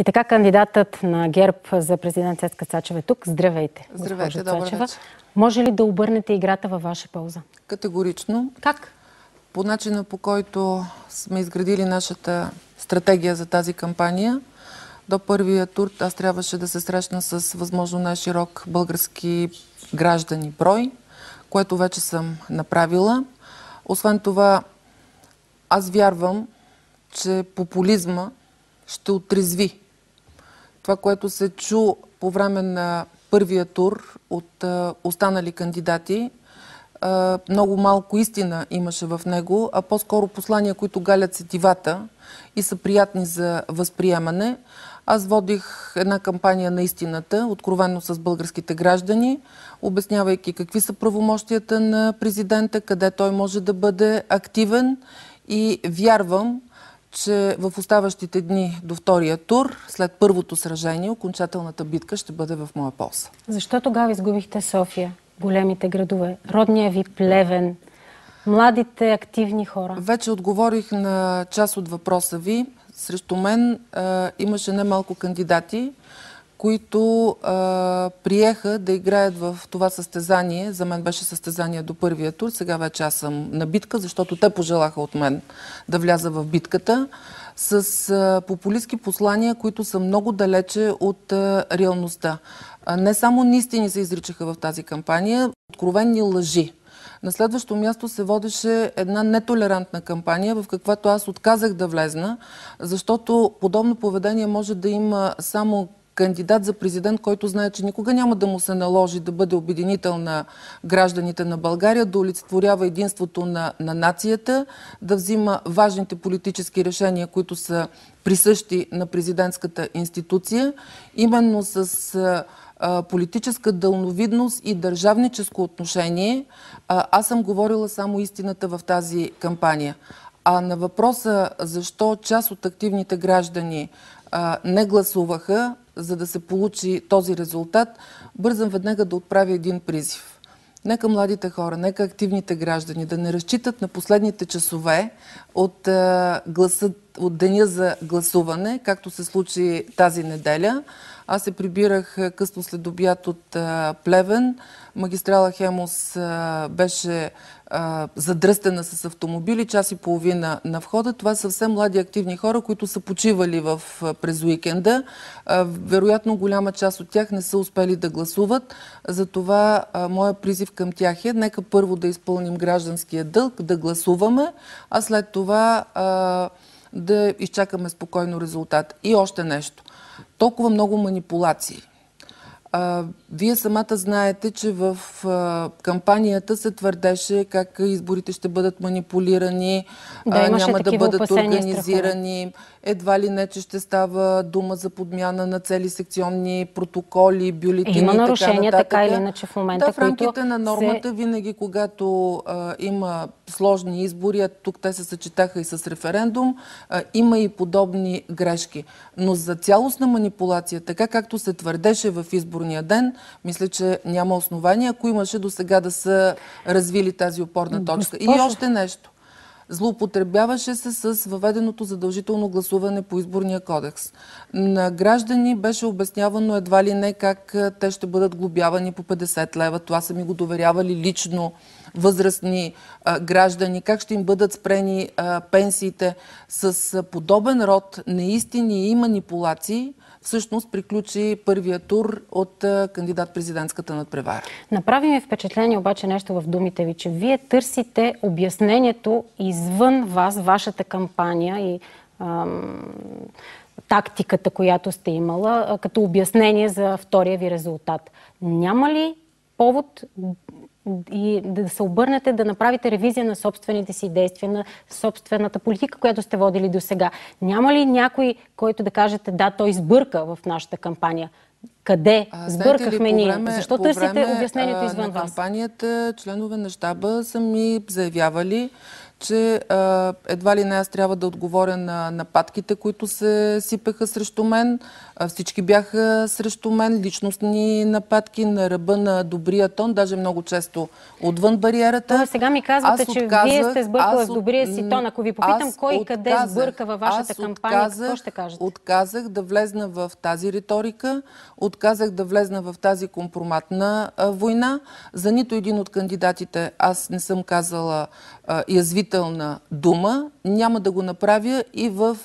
И така кандидатът на ГЕРБ за президент Сецка Цачева е тук. Здравейте. Здравейте, добър Цачева. вечер. Може ли да обърнете играта във ваша полза? Категорично. Как? По начина по който сме изградили нашата стратегия за тази кампания, до първия тур аз трябваше да се срещна с възможно най-широк български граждани брой, което вече съм направила. Освен това, аз вярвам, че популизма ще отрезви това, което се чу по време на първия тур от останали кандидати, много малко истина имаше в него, а по-скоро послания, които галят сетивата и са приятни за възприемане. Аз водих една кампания на истината, откровенно с българските граждани, обяснявайки какви са правомощията на президента, къде той може да бъде активен и вярвам, че в оставащите дни до втория тур, след първото сражение, окончателната битка ще бъде в моя полза. Защо тогава изгубихте София, големите градове, родния ви Плевен, младите активни хора? Вече отговорих на част от въпроса ви. Срещу мен а, имаше немалко кандидати, които а, приеха да играят в това състезание. За мен беше състезание до първия тур. Сега вече аз съм на битка, защото те пожелаха от мен да вляза в битката с а, популистски послания, които са много далече от а, реалността. А, не само нистини се изричаха в тази кампания, откровенни лъжи. На следващо място се водеше една нетолерантна кампания, в каквато аз отказах да влезна, защото подобно поведение може да има само кандидат за президент, който знае, че никога няма да му се наложи да бъде обединител на гражданите на България, да олицетворява единството на, на нацията, да взима важните политически решения, които са присъщи на президентската институция, именно с политическа дълновидност и държавническо отношение, аз съм говорила само истината в тази кампания. А на въпроса защо част от активните граждани не гласуваха, за да се получи този резултат, бързам веднага да отправя един призив. Нека младите хора, нека активните граждани да не разчитат на последните часове от, е, гласът, от деня за гласуване, както се случи тази неделя, аз се прибирах е, късно след обяд от е, Плевен. Магистрала Хемос е, беше задръстена с автомобили, час и половина на входа. Това са съвсем млади активни хора, които са почивали в, през уикенда. Вероятно голяма част от тях не са успели да гласуват. Затова моя призив към тях е, нека първо да изпълним гражданския дълг, да гласуваме, а след това да изчакаме спокойно резултат. И още нещо толкова много манипулации. Вие самата знаете, че в кампанията се твърдеше как изборите ще бъдат манипулирани, да, няма да бъдат организирани, страхове. едва ли не, че ще става дума за подмяна на цели секционни протоколи, бюлетини. Има нарушения така, така или иначе в момента. Да, в рамките на нормата се... винаги, когато а, има сложни избори, а тук те се съчетаха и с референдум, а, има и подобни грешки. Но за цялостна манипулация, така както се твърдеше в изборите, изборния ден, мисля, че няма основания, ако имаше до сега да са развили тази опорна точка. И още нещо. Злоупотребяваше се с въведеното задължително гласуване по изборния кодекс. На граждани беше обяснявано едва ли не как те ще бъдат глобявани по 50 лева. Това са ми го доверявали лично възрастни а, граждани, как ще им бъдат спрени а, пенсиите. С подобен род неистини и манипулации всъщност приключи първия тур от кандидат-президентската надпревара. Направи ми впечатление обаче нещо в думите ви, че вие търсите обяснението извън вас, вашата кампания и ам, тактиката, която сте имала, като обяснение за втория ви резултат. Няма ли повод и да се обърнете, да направите ревизия на собствените си действия, на собствената политика, която сте водили до сега. Няма ли някой, който да кажете, да, той сбърка в нашата кампания? Къде а, сбъркахме ни, ние? Защо търсите време, обяснението извън вас? На кампанията членове на щаба са ми заявявали, че а, едва ли не аз трябва да отговоря на нападките, които се сипеха срещу мен. А, всички бяха срещу мен, личностни нападки на ръба на добрия тон, даже много често отвън бариерата. Но сега ми казвате, аз че отказах, вие сте сбъркала с добрия си тон. Ако ви попитам кой отказах, къде сбърка във вашата кампания, отказах, какво ще кажете? Отказах да влезна в тази риторика, отказах да влезна в тази компроматна а, война. За нито един от кандидатите аз не съм казала язвително встъпителна дума. Няма да го направя и в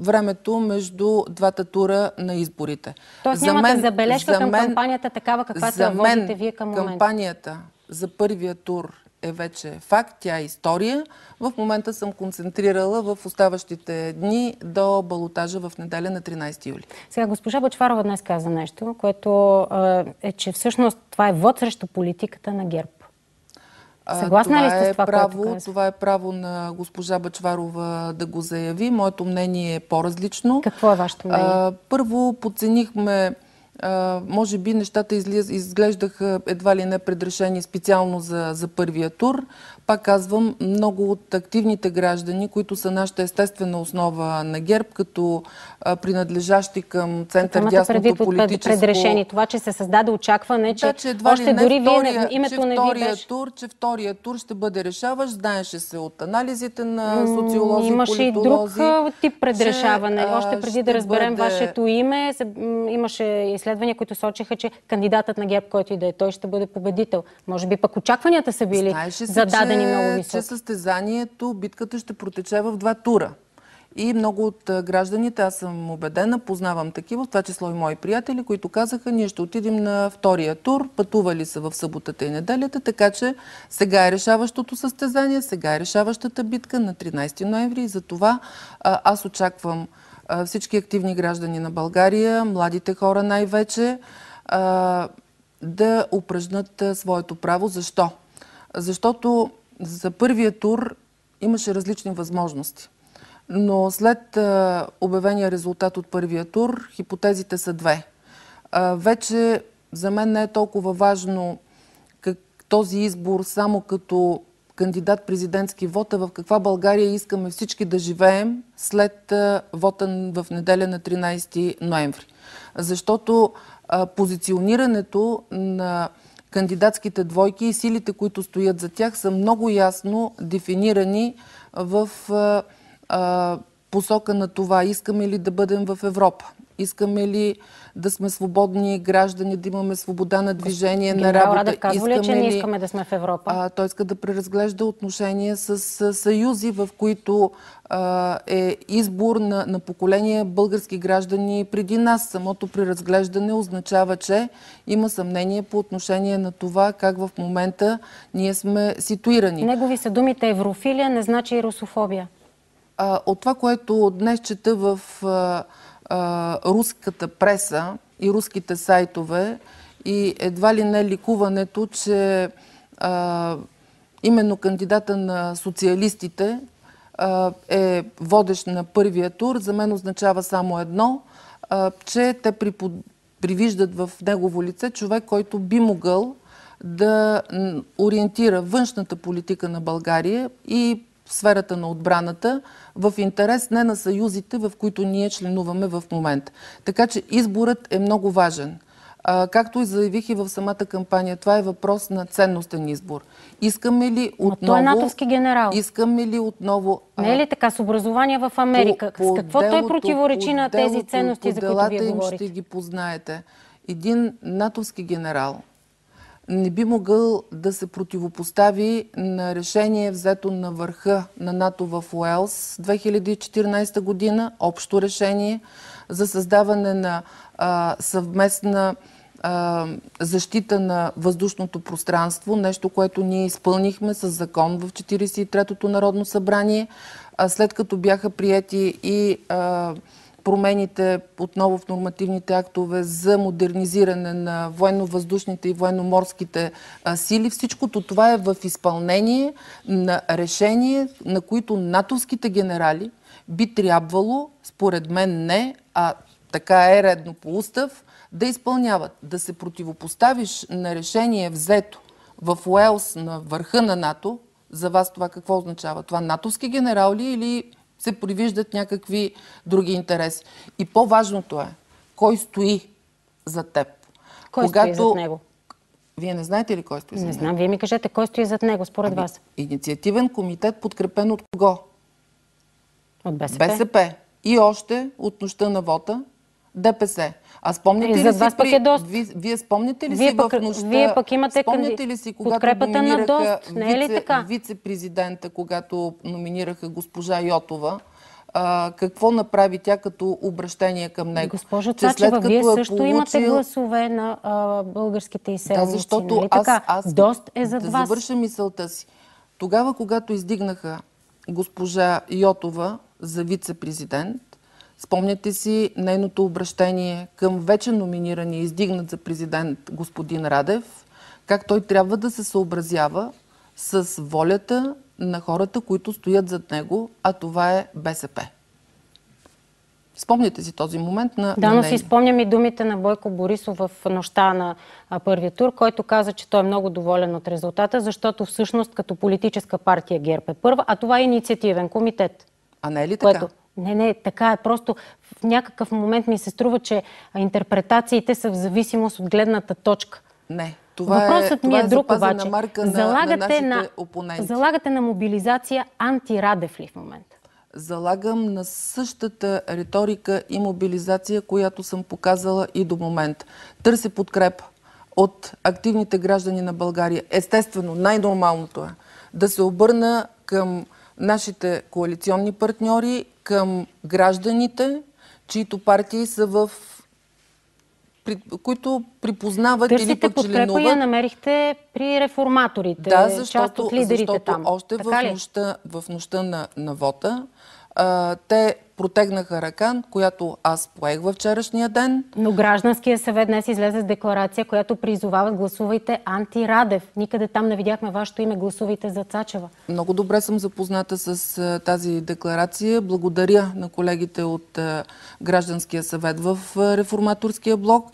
времето между двата тура на изборите. Тоест няма да мен, забележка за към мен, кампанията такава, каквато я водите вие към момента? кампанията за първия тур е вече факт, тя е история. В момента съм концентрирала в оставащите дни до балотажа в неделя на 13 юли. Сега госпожа Бачварова днес каза нещо, което е, че всъщност това е вод срещу политиката на ГЕРБ. Съгласна това ли сте с е това, право, което Това е право на госпожа Бачварова да го заяви. Моето мнение е по-различно. Какво е вашето мнение? А, първо, подценихме а, може би нещата изглеждаха едва ли не предрешени специално за, за първия тур. Пак казвам, много от активните граждани, които са нашата естествена основа на ГЕРБ, като принадлежащи към център Томата дясното предвид политическо... предрешени, това, че се създаде очакване, че, да, че още не дори втория, вие името че не ви беше... Тур, че втория тур ще бъде решаващ, знаеше се от анализите на социолози, Имаше и друг тип предрешаване. Че, още преди да разберем бъде... вашето име, имаше изследвания, които сочиха, че кандидатът на ГЕРБ, който и да е, той ще бъде победител. Може би пък очакванията са били зададени цени много висок. че състезанието, битката ще протече в два тура. И много от гражданите, аз съм убедена, познавам такива, в това число и мои приятели, които казаха, ние ще отидем на втория тур, пътували са в съботата и неделята, така че сега е решаващото състезание, сега е решаващата битка на 13 ноември и за това аз очаквам всички активни граждани на България, младите хора най-вече, да упражнат своето право. Защо? Защото за първия тур имаше различни възможности. Но след обявения резултат от първия тур, хипотезите са две. вече за мен не е толкова важно как този избор само като кандидат президентски вота, в каква България искаме всички да живеем след вота в неделя на 13 ноември. Защото позиционирането на кандидатските двойки и силите, които стоят за тях, са много ясно дефинирани в посока на това, искаме ли да бъдем в Европа, Искаме ли да сме свободни граждани, да имаме свобода на движение, Генерал на работа? Радев казва ли, че не искаме да сме в Европа? А, той иска да преразглежда отношения с, с съюзи, в които а, е избор на, на поколение български граждани преди нас. Самото преразглеждане означава, че има съмнение по отношение на това как в момента ние сме ситуирани. Негови са думите еврофилия, не значи и русофобия. А, от това, което днес чета в... А, руската преса и руските сайтове и едва ли не ликуването, че а, именно кандидата на социалистите а, е водещ на първия тур, за мен означава само едно, а, че те припод... привиждат в негово лице човек, който би могъл да ориентира външната политика на България и в сферата на отбраната в интерес не на съюзите, в които ние членуваме в момента. Така че изборът е много важен. както и заявих и в самата кампания, това е въпрос на ценностен избор. Искаме ли отново... Но той е натовски генерал. Искаме ли отново... Не е ли така с образование в Америка? По, по с какво делото, той противоречи на тези ценности, за които вие говорите? По делата им ще ги познаете. Един натовски генерал не би могъл да се противопостави на решение взето на върха на НАТО в Уелс 2014 година, общо решение за създаване на а, съвместна а, защита на въздушното пространство, нещо, което ние изпълнихме с закон в 43-тото Народно събрание, а, след като бяха прияти и а, промените отново в нормативните актове за модернизиране на военно-въздушните и военно-морските сили. Всичкото това е в изпълнение на решение, на които натовските генерали би трябвало, според мен не, а така е редно по устав, да изпълняват. Да се противопоставиш на решение взето в Уелс на върха на НАТО, за вас това какво означава? Това натовски генерал ли или се привиждат някакви други интереси. И по-важното е, кой стои за теб. Кой Когато... стои зад него? Вие не знаете ли кой стои не зад него? Не знам, вие ми кажете кой стои зад него, според ами, вас. Инициативен комитет, подкрепен от кого? От БСП. БСП. И още от нощта на вота ДПС. А спомните ли за вас пък е доста. Вие, вие ли вие си пък, в нощта? Вие пък имате спомните ли си, когато на дост. Не е ли вице, така? вице-президента, когато номинираха госпожа Йотова? а, какво направи тя като обращение към него. Госпожа Цачева, вие е също получил... имате гласове на а, българските изселници. Да, защото нали? аз, аз... Дост е за да вас. завърша мисълта си. Тогава, когато издигнаха госпожа Йотова за вице-президент, Спомняте си нейното обращение към вече номинирания, издигнат за президент господин Радев, как той трябва да се съобразява с волята на хората, които стоят зад него, а това е БСП. Спомняте си този момент на Да, но си спомням и думите на Бойко Борисов в нощта на първия тур, който каза, че той е много доволен от резултата, защото всъщност като политическа партия ГЕРБ е първа, а това е инициативен комитет. А не е ли така? Което... Не, не, така е. Просто в някакъв момент ми се струва, че интерпретациите са в зависимост от гледната точка. Не. Това е- Въпросът е, ми е, е друг обаче. Марка залагате, на, на опоненти. залагате на мобилизация антирадев ли в момента? Залагам на същата риторика и мобилизация, която съм показала и до момента. Търся подкрепа от активните граждани на България. Естествено, най-нормалното е да се обърна към нашите коалиционни партньори към гражданите, чието партии са в при, които припознават Търсите или пък членуват. подкрепа я намерихте при реформаторите, да, защото, част от лидерите защото там. още в нощта, в нощта на, на вота те протегнаха ръка, която аз поех във вчерашния ден. Но Гражданския съвет днес излезе с декларация, която призовава гласувайте анти-Радев. Никъде там не видяхме вашето име, гласувайте за Цачева. Много добре съм запозната с тази декларация. Благодаря на колегите от Гражданския съвет в Реформаторския блок.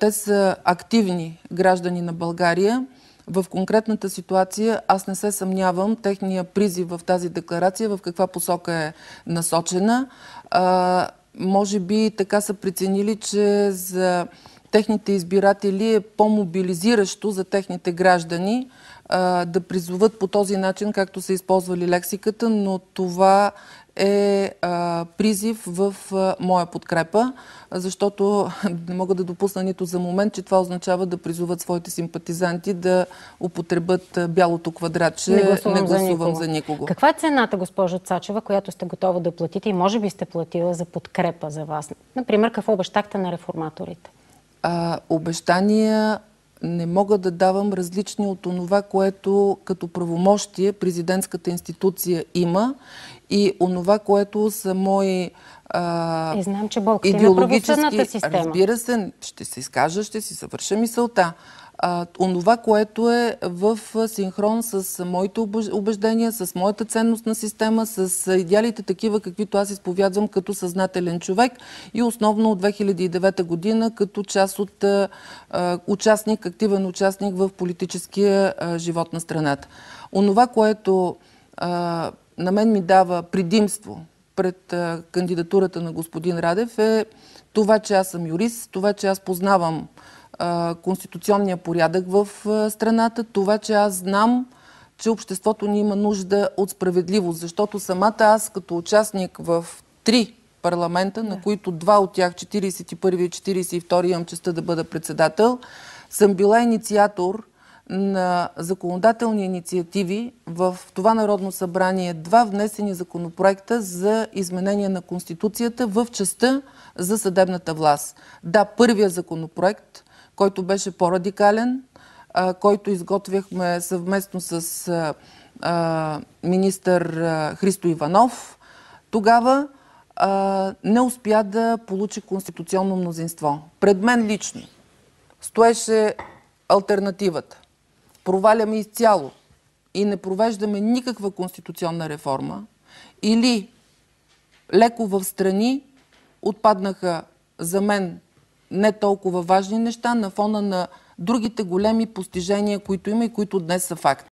Те са активни граждани на България в конкретната ситуация аз не се съмнявам техния призив в тази декларация, в каква посока е насочена. А, може би така са преценили, че за техните избиратели е по-мобилизиращо за техните граждани а, да призоват по този начин, както са използвали лексиката, но това е а, призив в а, моя подкрепа, защото не мога да допусна нито за момент, че това означава да призуват своите симпатизанти да употребят бялото квадратче не гласувам, не гласувам за, никого. за никого. Каква е цената, госпожо Цачева, която сте готова да платите и може би сте платила за подкрепа за вас? Например, какво обещахте на реформаторите? а, обещания не мога да давам различни от онова, което като правомощие президентската институция има и онова, което са мои а, и е, знам, че идеологически... Е на система. Разбира се, ще се изкажа, ще си съвърша мисълта онова, което е в синхрон с моите убеждения, с моята ценностна система, с идеалите такива, каквито аз изповядвам като съзнателен човек и основно от 2009 година като част от участник, активен участник в политическия живот на страната. Онова, което на мен ми дава предимство пред кандидатурата на господин Радев е това, че аз съм юрист, това, че аз познавам конституционния порядък в страната, това, че аз знам, че обществото ни има нужда от справедливост, защото самата аз като участник в три парламента, да. на които два от тях, 41 и 42, имам честа да бъда председател, съм била инициатор на законодателни инициативи в това Народно събрание два внесени законопроекта за изменение на Конституцията в частта за съдебната власт. Да, първия законопроект който беше по-радикален, който изготвяхме съвместно с министър Христо Иванов. Тогава не успя да получи конституционно мнозинство. Пред мен лично стоеше альтернативата. Проваляме изцяло и не провеждаме никаква конституционна реформа или леко в страни отпаднаха за мен не толкова важни неща на фона на другите големи постижения, които има и които днес са факт.